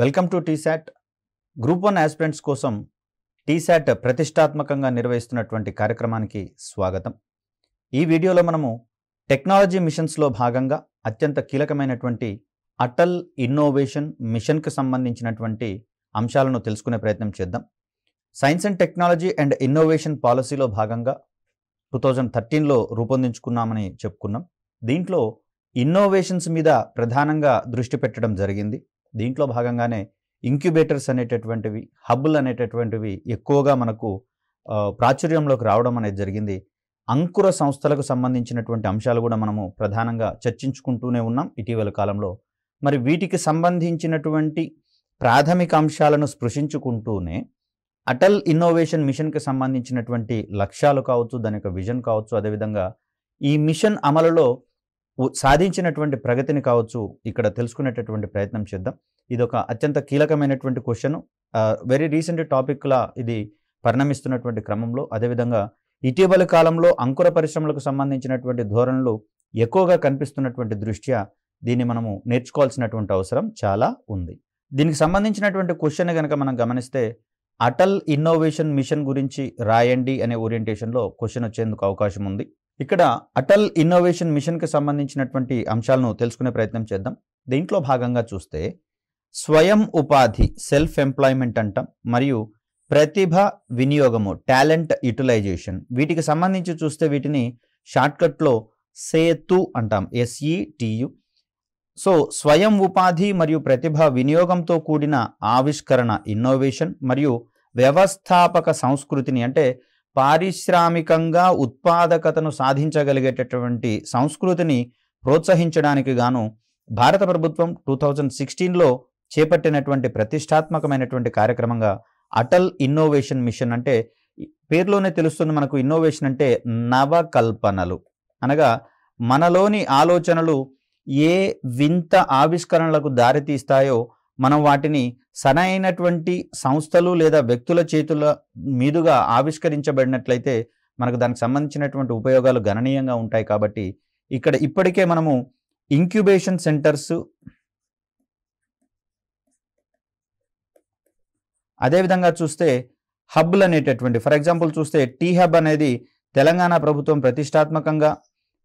welcome to T SAT group one aspirants కోసం T SAT ప్రతిష్టాత్మకంగా నిర్వహిస్తున్నటువంటి కార్యక్రమానికి స్వాగతం ఈ వీడియోలో మనము టెక్నాలజీ మిషన్స్లో భాగంగా అత్యంత కీలకమైనటువంటి అటల్ ఇన్నోవేషన్ మిషన్కి సంబంధించినటువంటి అంశాలను తెలుసుకునే ప్రయత్నం చేద్దాం science and technology and innovation పాలసీలో భాగంగా టూ థౌజండ్ థర్టీన్లో రూపొందించుకున్నామని చెప్పుకున్నాం దీంట్లో ఇన్నోవేషన్స్ మీద ప్రధానంగా దృష్టి పెట్టడం జరిగింది దీంట్లో భాగంగానే ఇంక్యుబేటర్స్ అనేటటువంటివి హబ్బులు అనేటటువంటివి ఎక్కువగా మనకు ప్రాచుర్యంలోకి రావడం అనేది జరిగింది అంకుర సంస్థలకు సంబంధించినటువంటి అంశాలు కూడా మనము ప్రధానంగా చర్చించుకుంటూనే ఉన్నాం ఇటీవల కాలంలో మరి వీటికి సంబంధించినటువంటి ప్రాథమిక అంశాలను స్పృశించుకుంటూనే అటల్ ఇన్నోవేషన్ మిషన్కి సంబంధించినటువంటి లక్ష్యాలు కావచ్చు దాని యొక్క విజన్ కావచ్చు అదేవిధంగా ఈ మిషన్ అమలులో సాధించినటువంటి ప్రగతిని కావచ్చు ఇక్కడ తెలుసుకునేటటువంటి ప్రయత్నం చేద్దాం ఇది ఒక అత్యంత కీలకమైనటువంటి క్వశ్చన్ వెరీ రీసెంట్ టాపిక్లా ఇది పరిణమిస్తున్నటువంటి క్రమంలో అదేవిధంగా ఇటీవలి కాలంలో అంకుర పరిశ్రమలకు సంబంధించినటువంటి ధోరణులు ఎక్కువగా కనిపిస్తున్నటువంటి దృష్ట్యా దీన్ని మనము నేర్చుకోవాల్సినటువంటి అవసరం చాలా ఉంది దీనికి సంబంధించినటువంటి క్వశ్చన్ కనుక మనం గమనిస్తే అటల్ ఇన్నోవేషన్ మిషన్ గురించి రాయండి అనే ఓరియంటేషన్లో క్వశ్చన్ వచ్చేందుకు అవకాశం ఉంది ఇక్కడ అటల్ ఇన్నోవేషన్ మిషన్కి సంబంధించినటువంటి అంశాలను తెలుసుకునే ప్రయత్నం చేద్దాం దీంట్లో భాగంగా చూస్తే స్వయం ఉపాధి సెల్ఫ్ ఎంప్లాయ్మెంట్ అంటాం మరియు ప్రతిభ వినియోగము టాలెంట్ యూటిలైజేషన్ వీటికి సంబంధించి చూస్తే వీటిని షార్ట్కట్లో సేతు అంటాం ఎస్ఈటియు సో స్వయం ఉపాధి మరియు ప్రతిభ వినియోగంతో కూడిన ఆవిష్కరణ ఇన్నోవేషన్ మరియు వ్యవస్థాపక సంస్కృతిని అంటే పారిశ్రామికంగా ఉత్పాదకతను సాధించగలిగేటటువంటి సంస్కృతిని ప్రోత్సహించడానికి గాను భారత ప్రభుత్వం టూ థౌజండ్ సిక్స్టీన్లో చేపట్టినటువంటి ప్రతిష్టాత్మకమైనటువంటి కార్యక్రమంగా అటల్ ఇన్నోవేషన్ మిషన్ అంటే పేర్లోనే తెలుస్తుంది మనకు ఇన్నోవేషన్ అంటే నవకల్పనలు అనగా మనలోని ఆలోచనలు ఏ వింత ఆవిష్కరణలకు దారితీస్తాయో మనం వాటిని సరైనటువంటి సంస్థలు లేదా వ్యక్తుల చేతుల మీదుగా ఆవిష్కరించబడినట్లయితే మనకు దానికి సంబంధించినటువంటి ఉపయోగాలు గణనీయంగా ఉంటాయి కాబట్టి ఇక్కడ ఇప్పటికే మనము ఇంక్యుబేషన్ సెంటర్స్ అదేవిధంగా చూస్తే హబ్లు అనేటటువంటి ఫర్ ఎగ్జాంపుల్ చూస్తే టీ హబ్ అనేది తెలంగాణ ప్రభుత్వం ప్రతిష్టాత్మకంగా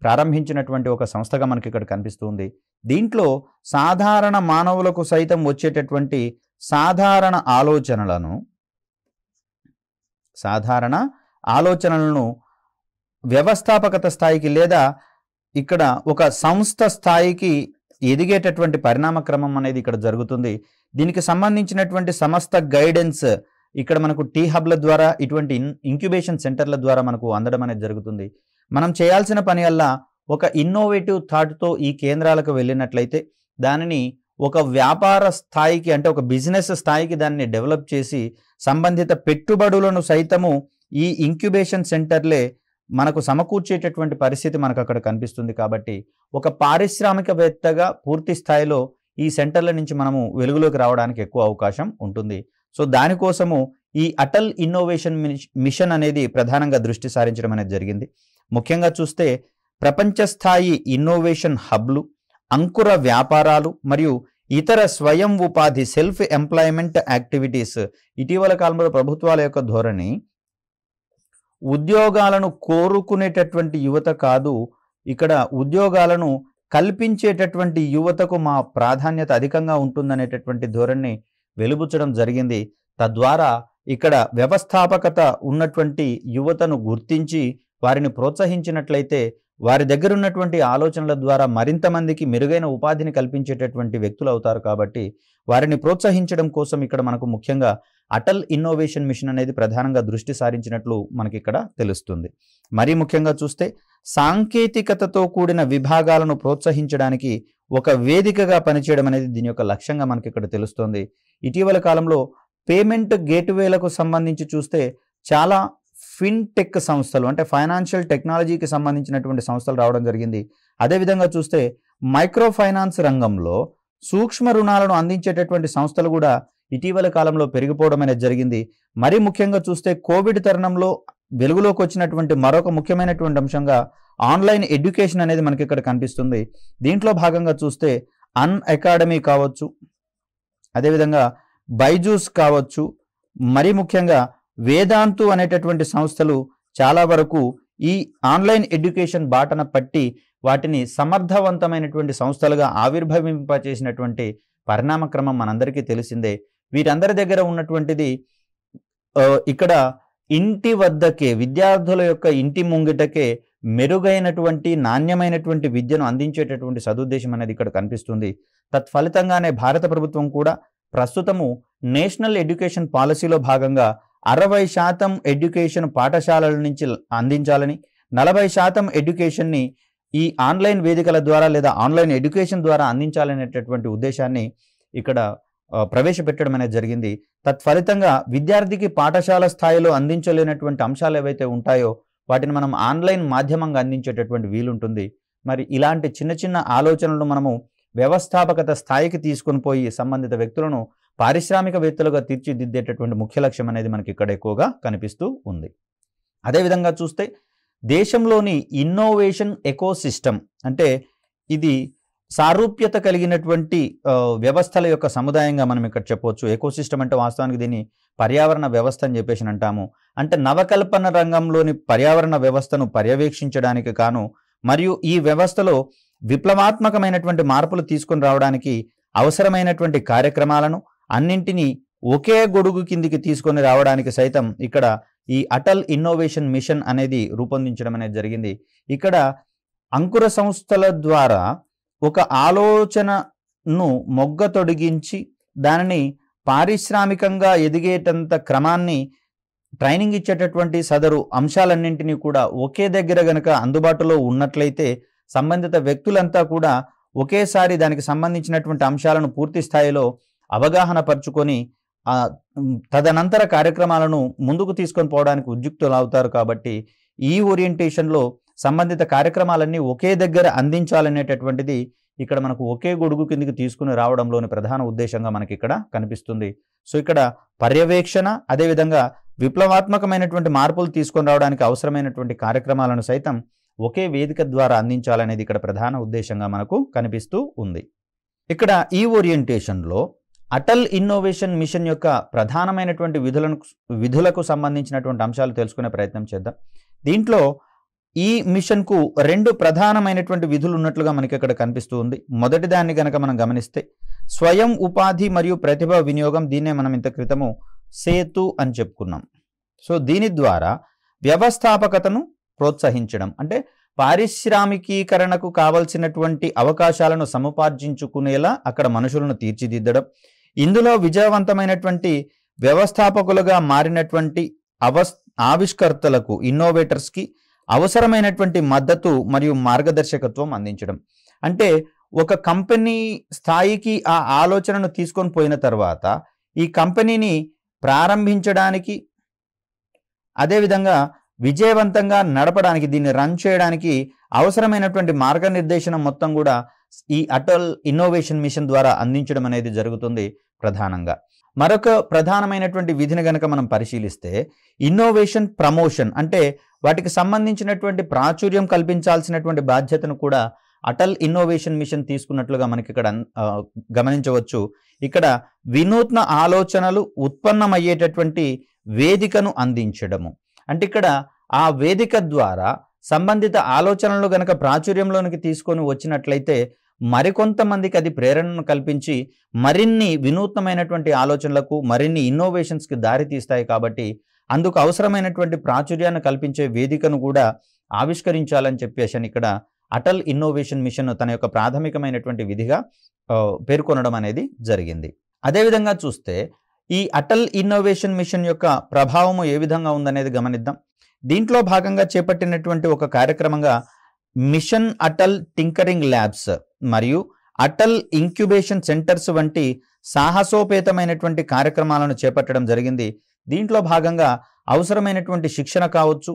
ప్రారంభించినటువంటి ఒక సంస్థగా మనకి ఇక్కడ కనిపిస్తుంది దీంట్లో సాధారణ మానవులకు సైతం వచ్చేటటువంటి సాధారణ ఆలోచనలను సాధారణ ఆలోచనలను వ్యవస్థాపకత స్థాయికి లేదా ఇక్కడ ఒక సంస్థ స్థాయికి ఎదిగేటటువంటి పరిణామక్రమం అనేది ఇక్కడ జరుగుతుంది దీనికి సంబంధించినటువంటి సమస్త గైడెన్స్ ఇక్కడ మనకు టీ హబ్ల ద్వారా ఇటువంటి ఇంక్యుబేషన్ సెంటర్ల ద్వారా మనకు అందడం అనేది జరుగుతుంది మనం చేయాల్సిన పని అల్లా ఒక ఇన్నోవేటివ్ థాట్తో ఈ కేంద్రాలకు వెళ్ళినట్లయితే దానిని ఒక వ్యాపార స్థాయికి అంటే ఒక బిజినెస్ స్థాయికి దాన్ని డెవలప్ చేసి సంబంధిత పెట్టుబడులను సైతము ఈ ఇంక్యుబేషన్ సెంటర్లే మనకు సమకూర్చేటటువంటి పరిస్థితి మనకు అక్కడ కనిపిస్తుంది కాబట్టి ఒక పారిశ్రామికవేత్తగా పూర్తి స్థాయిలో ఈ సెంటర్ల నుంచి మనము వెలుగులోకి రావడానికి ఎక్కువ అవకాశం ఉంటుంది సో దానికోసము ఈ అటల్ ఇన్నోవేషన్ మిషన్ అనేది ప్రధానంగా దృష్టి సారించడం అనేది జరిగింది ముఖ్యంగా చూస్తే ప్రపంచస్థాయి ఇన్నోవేషన్ హబ్లు అంకుర వ్యాపారాలు మరియు ఇతర స్వయం ఉపాధి సెల్ఫ్ ఎంప్లాయ్మెంట్ యాక్టివిటీస్ ఇటీవల కాలంలో ప్రభుత్వాల యొక్క ధోరణి ఉద్యోగాలను కోరుకునేటటువంటి యువత కాదు ఇక్కడ ఉద్యోగాలను కల్పించేటటువంటి యువతకు మా ప్రాధాన్యత అధికంగా ఉంటుందనేటటువంటి ధోరణి వెలుబుచ్చడం జరిగింది తద్వారా ఇక్కడ వ్యవస్థాపకత ఉన్నటువంటి యువతను గుర్తించి వారిని ప్రోత్సహించినట్లయితే వారి దగ్గర ఉన్నటువంటి ఆలోచనల ద్వారా మరింత మందికి మెరుగైన ఉపాధిని కల్పించేటటువంటి వ్యక్తులు అవుతారు కాబట్టి వారిని ప్రోత్సహించడం కోసం ఇక్కడ మనకు ముఖ్యంగా అటల్ ఇన్నోవేషన్ మిషన్ అనేది ప్రధానంగా దృష్టి సారించినట్లు మనకి ఇక్కడ తెలుస్తుంది మరీ ముఖ్యంగా చూస్తే సాంకేతికతతో కూడిన విభాగాలను ప్రోత్సహించడానికి ఒక వేదికగా పనిచేయడం అనేది దీని యొక్క లక్ష్యంగా మనకి ఇక్కడ తెలుస్తుంది ఇటీవల కాలంలో పేమెంట్ గేట్వేలకు సంబంధించి చూస్తే చాలా ఫిన్టెక్ సంస్థలు అంటే ఫైనాన్షియల్ టెక్నాలజీకి సంబంధించినటువంటి సంస్థలు రావడం జరిగింది అదేవిధంగా చూస్తే మైక్రో ఫైనాన్స్ రంగంలో సూక్ష్మ రుణాలను అందించేటటువంటి సంస్థలు కూడా ఇటీవల కాలంలో పెరిగిపోవడం అనేది జరిగింది మరీ ముఖ్యంగా చూస్తే కోవిడ్ తరుణంలో వెలుగులోకి వచ్చినటువంటి మరొక ముఖ్యమైనటువంటి అంశంగా ఆన్లైన్ ఎడ్యుకేషన్ అనేది మనకి ఇక్కడ కనిపిస్తుంది దీంట్లో భాగంగా చూస్తే అన్ అకాడమీ కావచ్చు అదేవిధంగా బైజూస్ కావచ్చు మరీ ముఖ్యంగా వేదాంతు అనేటటువంటి సంస్థలు చాలా వరకు ఈ ఆన్లైన్ ఎడ్యుకేషన్ బాటన పట్టి వాటిని సమర్థవంతమైనటువంటి సంస్థలుగా ఆవిర్భవింపచేసినటువంటి పరిణామక్రమం మనందరికీ తెలిసిందే వీరందరి దగ్గర ఉన్నటువంటిది ఇక్కడ ఇంటి వద్దకే విద్యార్థుల యొక్క ఇంటి ముంగిటకే మెరుగైనటువంటి నాణ్యమైనటువంటి విద్యను అందించేటటువంటి సదుద్దేశం అనేది ఇక్కడ కనిపిస్తుంది తత్ఫలితంగానే భారత ప్రభుత్వం కూడా ప్రస్తుతము నేషనల్ ఎడ్యుకేషన్ పాలసీలో భాగంగా అరవై శాతం ఎడ్యుకేషన్ పాఠశాలల నుంచి అందించాలని నలభై శాతం ఎడ్యుకేషన్ని ఈ ఆన్లైన్ వేదికల ద్వారా లేదా ఆన్లైన్ ఎడ్యుకేషన్ ద్వారా అందించాలనేటటువంటి ఉద్దేశాన్ని ఇక్కడ ప్రవేశపెట్టడం అనేది జరిగింది తత్ఫలితంగా విద్యార్థికి పాఠశాల స్థాయిలో అందించలేనటువంటి అంశాలు ఏవైతే ఉంటాయో వాటిని మనం ఆన్లైన్ మాధ్యమంగా అందించేటటువంటి వీలుంటుంది మరి ఇలాంటి చిన్న చిన్న ఆలోచనలను మనము వ్యవస్థాపకత స్థాయికి తీసుకుని పోయి సంబంధిత వ్యక్తులను పారిశ్రామికవేత్తలుగా తీర్చిదిద్దేటటువంటి ముఖ్య లక్ష్యం అనేది మనకి ఇక్కడ ఎక్కువగా కనిపిస్తూ ఉంది అదేవిధంగా చూస్తే దేశంలోని ఇన్నోవేషన్ ఎకోసిస్టమ్ అంటే ఇది సారూప్యత కలిగినటువంటి వ్యవస్థల యొక్క సముదాయంగా మనం ఇక్కడ చెప్పవచ్చు ఎకోసిస్టమ్ అంటే వాస్తవానికి దీన్ని పర్యావరణ వ్యవస్థ అని చెప్పేసి అంటాము అంటే నవకల్పన రంగంలోని పర్యావరణ వ్యవస్థను పర్యవేక్షించడానికి కాను మరియు ఈ వ్యవస్థలో విప్లవాత్మకమైనటువంటి మార్పులు తీసుకొని రావడానికి అవసరమైనటువంటి కార్యక్రమాలను అన్నింటినీ ఒకే గొడుగు కిందికి తీసుకొని రావడానికి సైతం ఇక్కడ ఈ అటల్ ఇన్నోవేషన్ మిషన్ అనేది రూపొందించడం అనేది జరిగింది ఇక్కడ అంకుర సంస్థల ద్వారా ఒక ఆలోచనను మొగ్గ తొడిగించి దానిని పారిశ్రామికంగా ఎదిగేటంత క్రమాన్ని ట్రైనింగ్ ఇచ్చేటటువంటి సదరు అంశాలన్నింటినీ కూడా ఒకే దగ్గర గనక అందుబాటులో ఉన్నట్లయితే సంబంధిత వ్యక్తులంతా కూడా ఒకేసారి దానికి సంబంధించినటువంటి అంశాలను పూర్తి స్థాయిలో అవగాహన పరుచుకొని తదనంతర కార్యక్రమాలను ముందుకు తీసుకొని పోవడానికి ఉద్యుక్తులు అవుతారు కాబట్టి ఈ ఓరియంటేషన్లో సంబంధిత కార్యక్రమాలన్నీ ఒకే దగ్గర అందించాలనేటటువంటిది ఇక్కడ మనకు ఒకే గొడుగు కిందికి తీసుకుని రావడంలోని ప్రధాన ఉద్దేశంగా మనకి ఇక్కడ కనిపిస్తుంది సో ఇక్కడ పర్యవేక్షణ అదేవిధంగా విప్లవాత్మకమైనటువంటి మార్పులు తీసుకొని రావడానికి అవసరమైనటువంటి కార్యక్రమాలను సైతం ఒకే వేదిక ద్వారా అందించాలనేది ఇక్కడ ప్రధాన ఉద్దేశంగా మనకు కనిపిస్తూ ఉంది ఇక్కడ ఈ ఓరియంటేషన్లో అటల్ ఇన్నోవేషన్ మిషన్ యొక్క ప్రధానమైనటువంటి విధులను విధులకు సంబంధించినటువంటి అంశాలు తెలుసుకునే ప్రయత్నం చేద్దాం దీంట్లో ఈ మిషన్కు రెండు ప్రధానమైనటువంటి విధులు ఉన్నట్లుగా మనకి ఇక్కడ కనిపిస్తూ ఉంది మొదటి దాన్ని కనుక మనం గమనిస్తే స్వయం ఉపాధి మరియు ప్రతిభ వినియోగం దీన్నే మనం ఇంత క్రితము సేతు అని చెప్పుకున్నాం సో దీని ద్వారా వ్యవస్థాపకతను ప్రోత్సహించడం అంటే పారిశ్రామికీకరణకు కావలసినటువంటి అవకాశాలను సముపార్జించుకునేలా అక్కడ మనుషులను తీర్చిదిద్దడం ఇందులో విజయవంతమైనటువంటి వ్యవస్థాపకులుగా మారినటువంటి అవస్ ఆవిష్కర్తలకు ఇన్నోవేటర్స్కి అవసరమైనటువంటి మద్దతు మరియు మార్గదర్శకత్వం అందించడం అంటే ఒక కంపెనీ స్థాయికి ఆ ఆలోచనను తీసుకొని పోయిన తర్వాత ఈ కంపెనీని ప్రారంభించడానికి అదేవిధంగా విజయవంతంగా నడపడానికి దీన్ని రన్ చేయడానికి అవసరమైనటువంటి మార్గనిర్దేశనం మొత్తం కూడా ఈ అటల్ ఇన్నోవేషన్ మిషన్ ద్వారా అందించడం అనేది జరుగుతుంది ప్రధానంగా మరొక ప్రధానమైనటువంటి విధిని గనక మనం పరిశీలిస్తే ఇన్నోవేషన్ ప్రమోషన్ అంటే వాటికి సంబంధించినటువంటి ప్రాచుర్యం కల్పించాల్సినటువంటి బాధ్యతను కూడా అటల్ ఇన్నోవేషన్ మిషన్ తీసుకున్నట్లుగా మనకి ఇక్కడ గమనించవచ్చు ఇక్కడ వినూత్న ఆలోచనలు ఉత్పన్నమయ్యేటటువంటి వేదికను అందించడము అంటే ఇక్కడ ఆ వేదిక ద్వారా సంబంధిత ఆలోచనలు గనక ప్రాచుర్యంలోనికి తీసుకొని వచ్చినట్లయితే మరికొంతమందికి అది ప్రేరణను కల్పించి మరిన్ని వినూత్నమైనటువంటి ఆలోచనలకు మరిన్ని ఇన్నోవేషన్స్కి దారితీస్తాయి కాబట్టి అందుకు అవసరమైనటువంటి ప్రాచుర్యాన్ని కల్పించే వేదికను కూడా ఆవిష్కరించాలని చెప్పేసి ఇక్కడ అటల్ ఇన్నోవేషన్ మిషన్ తన యొక్క ప్రాథమికమైనటువంటి విధిగా పేర్కొనడం అనేది జరిగింది అదేవిధంగా చూస్తే ఈ అటల్ ఇన్నోవేషన్ మిషన్ యొక్క ప్రభావము ఏ విధంగా ఉందనేది గమనిద్దాం దీంట్లో భాగంగా చేపట్టినటువంటి ఒక కార్యక్రమంగా మిషన్ అటల్ టింకరింగ్ ల్యాబ్స్ మరియు అటల్ ఇంక్యుబేషన్ సెంటర్స్ వంటి సాహసోపేతమైనటువంటి కార్యక్రమాలను చేపట్టడం జరిగింది దీంట్లో భాగంగా అవసరమైనటువంటి శిక్షణ కావచ్చు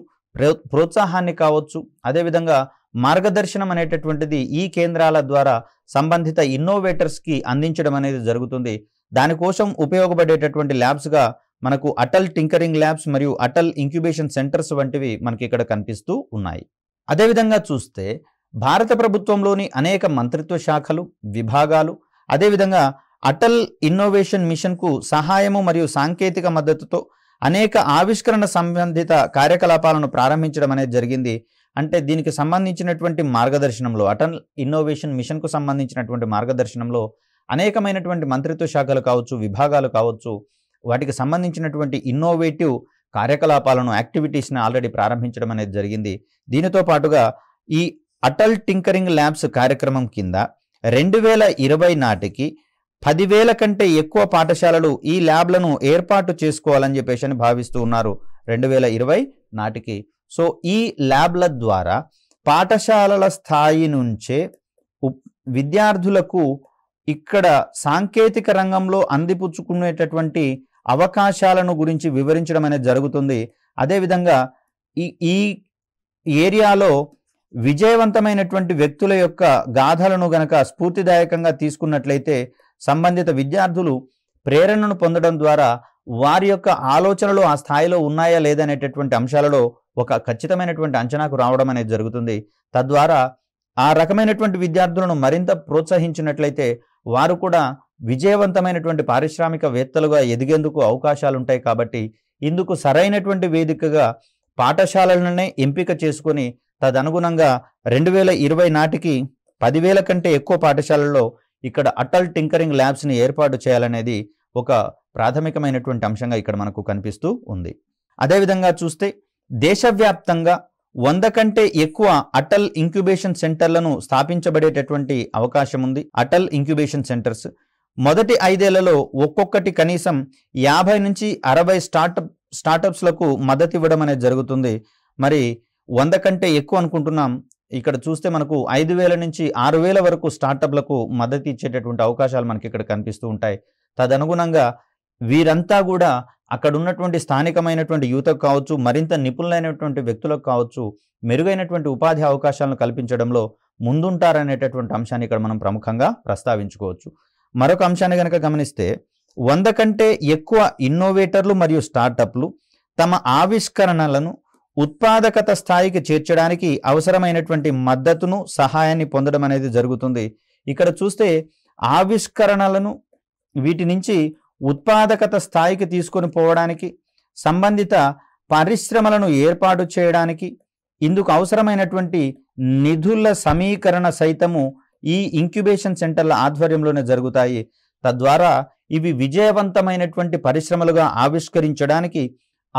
ప్రోత్సాహాన్ని కావచ్చు అదేవిధంగా మార్గదర్శనం అనేటటువంటిది ఈ కేంద్రాల ద్వారా సంబంధిత ఇన్నోవేటర్స్కి అందించడం అనేది జరుగుతుంది దానికోసం ఉపయోగపడేటటువంటి ల్యాబ్స్గా మనకు అటల్ టింకరింగ్ ల్యాబ్స్ మరియు అటల్ ఇంక్యుబేషన్ సెంటర్స్ వంటివి మనకి ఇక్కడ కనిపిస్తూ ఉన్నాయి అదేవిధంగా చూస్తే భారత ప్రభుత్వంలోని అనేక మంత్రిత్వ శాఖలు విభాగాలు అదేవిధంగా అటల్ ఇన్నోవేషన్ మిషన్కు సహాయము మరియు సాంకేతిక మద్దతుతో అనేక ఆవిష్కరణ సంబంధిత కార్యకలాపాలను ప్రారంభించడం అనేది జరిగింది అంటే దీనికి సంబంధించినటువంటి మార్గదర్శనంలో అటల్ ఇన్నోవేషన్ మిషన్కు సంబంధించినటువంటి మార్గదర్శనంలో అనేకమైనటువంటి మంత్రిత్వ శాఖలు కావచ్చు విభాగాలు కావచ్చు వాటికి సంబంధించినటువంటి ఇన్నోవేటివ్ కార్యకలాపాలను యాక్టివిటీస్ని ఆల్రెడీ ప్రారంభించడం అనేది జరిగింది దీనితో పాటుగా ఈ అటల్ టింకరింగ్ ల్యాబ్స్ కార్యక్రమం కింద రెండు వేల ఇరవై నాటికి పదివేల కంటే ఎక్కువ పాఠశాలలు ఈ ల్యాబ్లను ఏర్పాటు చేసుకోవాలని చెప్పేసి అని భావిస్తూ ఉన్నారు రెండు వేల ఇరవై నాటికి సో ఈ ల్యాబ్ల ద్వారా పాఠశాలల స్థాయి నుంచే విద్యార్థులకు ఇక్కడ సాంకేతిక రంగంలో అందిపుచ్చుకునేటటువంటి అవకాశాలను గురించి వివరించడం అనేది జరుగుతుంది అదేవిధంగా ఈ ఈ ఏరియాలో విజయవంతమైనటువంటి వ్యక్తుల యొక్క గాథలను గనక స్ఫూర్తిదాయకంగా తీసుకున్నట్లయితే సంబంధిత విద్యార్థులు ప్రేరణను పొందడం ద్వారా వారి యొక్క ఆలోచనలు ఆ స్థాయిలో ఉన్నాయా లేదనేటటువంటి అంశాలలో ఒక ఖచ్చితమైనటువంటి అంచనాకు రావడం అనేది జరుగుతుంది తద్వారా ఆ రకమైనటువంటి విద్యార్థులను మరింత ప్రోత్సహించినట్లయితే వారు కూడా విజయవంతమైనటువంటి పారిశ్రామికవేత్తలుగా ఎదిగేందుకు అవకాశాలు ఉంటాయి కాబట్టి ఇందుకు సరైనటువంటి వేదికగా పాఠశాలలనే ఎంపిక చేసుకొని తదనుగుణంగా రెండు వేల ఇరవై నాటికి పదివేల కంటే ఎక్కువ పాఠశాలల్లో ఇక్కడ అటల్ టింకరింగ్ ల్యాబ్స్ని ఏర్పాటు చేయాలనేది ఒక ప్రాథమికమైనటువంటి అంశంగా ఇక్కడ మనకు కనిపిస్తూ ఉంది అదేవిధంగా చూస్తే దేశవ్యాప్తంగా వంద కంటే ఎక్కువ అటల్ ఇంక్యుబేషన్ సెంటర్లను స్థాపించబడేటటువంటి అవకాశం ఉంది అటల్ ఇంక్యుబేషన్ సెంటర్స్ మొదటి ఐదేళ్లలో ఒక్కొక్కటి కనీసం యాభై నుంచి అరవై స్టార్టప్ స్టార్టప్స్లకు మద్దతు ఇవ్వడం అనేది జరుగుతుంది మరి వంద కంటే ఎక్కువ అనుకుంటున్నాం ఇక్కడ చూస్తే మనకు ఐదు వేల నుంచి ఆరు వేల వరకు స్టార్టప్లకు మద్దతు ఇచ్చేటటువంటి అవకాశాలు మనకి ఇక్కడ కనిపిస్తూ ఉంటాయి తదనుగుణంగా వీరంతా కూడా అక్కడ ఉన్నటువంటి స్థానికమైనటువంటి యువతకు కావచ్చు మరింత నిపుణులైనటువంటి వ్యక్తులకు కావచ్చు మెరుగైనటువంటి ఉపాధి అవకాశాలను కల్పించడంలో ముందుంటారనేటటువంటి అంశాన్ని ఇక్కడ మనం ప్రముఖంగా ప్రస్తావించుకోవచ్చు మరొక అంశాన్ని కనుక గమనిస్తే వంద కంటే ఎక్కువ ఇన్నోవేటర్లు మరియు స్టార్టప్లు తమ ఆవిష్కరణలను ఉత్పాదకత స్థాయికి చేర్చడానికి అవసరమైనటువంటి మద్దతును సహాయాన్ని పొందడం అనేది జరుగుతుంది ఇక్కడ చూస్తే ఆవిష్కరణలను వీటి నుంచి ఉత్పాదకత స్థాయికి తీసుకొని పోవడానికి సంబంధిత పరిశ్రమలను ఏర్పాటు చేయడానికి ఇందుకు అవసరమైనటువంటి నిధుల సమీకరణ సైతము ఈ ఇంక్యుబేషన్ సెంటర్ల ఆధ్వర్యంలోనే జరుగుతాయి తద్వారా ఇవి విజయవంతమైనటువంటి పరిశ్రమలుగా ఆవిష్కరించడానికి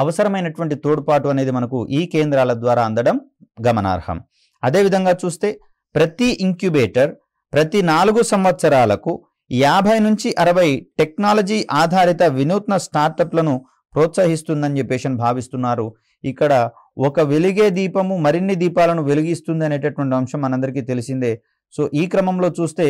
అవసరమైనటువంటి తోడ్పాటు అనేది మనకు ఈ కేంద్రాల ద్వారా అందడం గమనార్హం అదేవిధంగా చూస్తే ప్రతి ఇంక్యుబేటర్ ప్రతి నాలుగు సంవత్సరాలకు యాభై నుంచి అరవై టెక్నాలజీ ఆధారిత వినూత్న స్టార్టప్లను ప్రోత్సహిస్తుందని చెప్పేసి భావిస్తున్నారు ఇక్కడ ఒక వెలిగే దీపము మరిన్ని దీపాలను వెలిగిస్తుంది అనేటటువంటి అంశం మనందరికీ తెలిసిందే సో ఈ క్రమంలో చూస్తే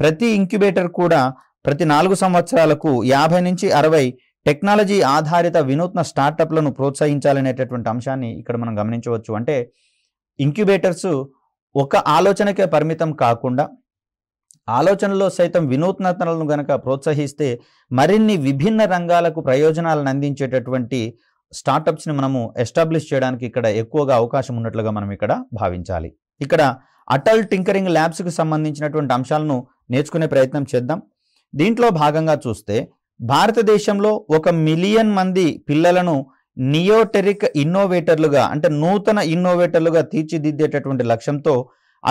ప్రతి ఇంక్యుబేటర్ కూడా ప్రతి నాలుగు సంవత్సరాలకు యాభై నుంచి అరవై టెక్నాలజీ ఆధారిత వినూత్న స్టార్టప్లను ప్రోత్సహించాలనేటటువంటి అంశాన్ని ఇక్కడ మనం గమనించవచ్చు అంటే ఇంక్యుబేటర్స్ ఒక ఆలోచనకే పరిమితం కాకుండా ఆలోచనలో సైతం వినూత్నతలను గనక ప్రోత్సహిస్తే మరిన్ని విభిన్న రంగాలకు ప్రయోజనాలను అందించేటటువంటి స్టార్టప్స్ని మనము ఎస్టాబ్లిష్ చేయడానికి ఇక్కడ ఎక్కువగా అవకాశం ఉన్నట్లుగా మనం ఇక్కడ భావించాలి ఇక్కడ అటల్ టింకరింగ్ ల్యాబ్స్కి సంబంధించినటువంటి అంశాలను నేర్చుకునే ప్రయత్నం చేద్దాం దీంట్లో భాగంగా చూస్తే భారతదేశంలో ఒక మిలియన్ మంది పిల్లలను నియోటెరిక్ ఇన్నోవేటర్లుగా అంటే నూతన ఇన్నోవేటర్లుగా తీర్చిదిద్దేటటువంటి లక్ష్యంతో